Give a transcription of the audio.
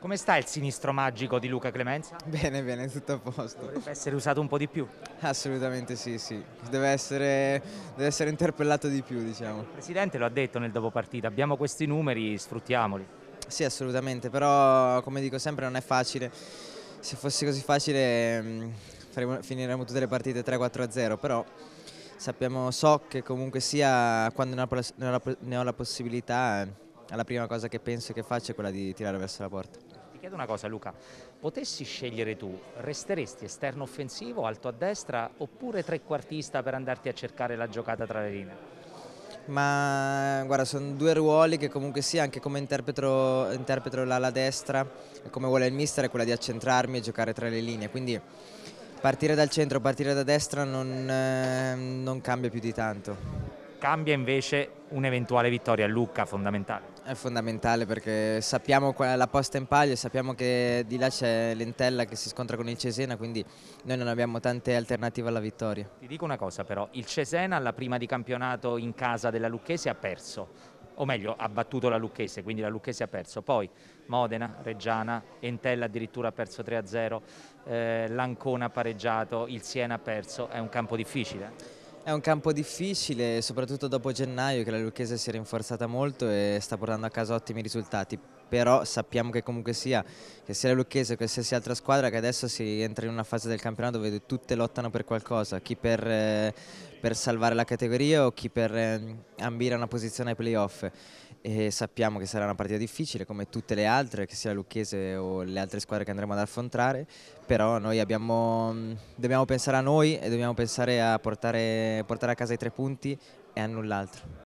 Come sta il sinistro magico di Luca Clemenza? Bene, bene, tutto a posto. Deve essere usato un po' di più? Assolutamente sì, sì. Deve essere, deve essere interpellato di più, diciamo. Il Presidente lo ha detto nel dopopartita, abbiamo questi numeri, sfruttiamoli. Sì, assolutamente, però come dico sempre non è facile. Se fosse così facile mm, faremo, finiremmo tutte le partite 3-4-0, però sappiamo, so che comunque sia quando ne ho la, ne ho la possibilità eh, la prima cosa che penso che faccia è quella di tirare verso la porta. Ti chiedo una cosa Luca, potessi scegliere tu, resteresti esterno offensivo, alto a destra oppure trequartista per andarti a cercare la giocata tra le linee? ma guarda sono due ruoli che comunque sia anche come interpreto, interpreto l'ala destra e come vuole il mister è quella di accentrarmi e giocare tra le linee quindi partire dal centro, partire da destra non, eh, non cambia più di tanto cambia invece un'eventuale vittoria a Lucca fondamentale è fondamentale perché sappiamo la posta in palio, sappiamo che di là c'è l'Entella che si scontra con il Cesena, quindi noi non abbiamo tante alternative alla vittoria. Ti dico una cosa però, il Cesena alla prima di campionato in casa della Lucchese ha perso, o meglio ha battuto la Lucchese, quindi la Lucchese ha perso, poi Modena, Reggiana, Entella addirittura ha perso 3-0, eh, l'Ancona ha pareggiato, il Siena ha perso, è un campo difficile. È un campo difficile, soprattutto dopo gennaio che la Lucchese si è rinforzata molto e sta portando a casa ottimi risultati però sappiamo che comunque sia, che sia la Lucchese o qualsiasi altra squadra che adesso si entra in una fase del campionato dove tutte lottano per qualcosa, chi per, eh, per salvare la categoria o chi per eh, ambire a una posizione ai playoff. E sappiamo che sarà una partita difficile come tutte le altre, che sia la Lucchese o le altre squadre che andremo ad affrontare, però noi abbiamo, mm, dobbiamo pensare a noi e dobbiamo pensare a portare, portare a casa i tre punti e a null'altro.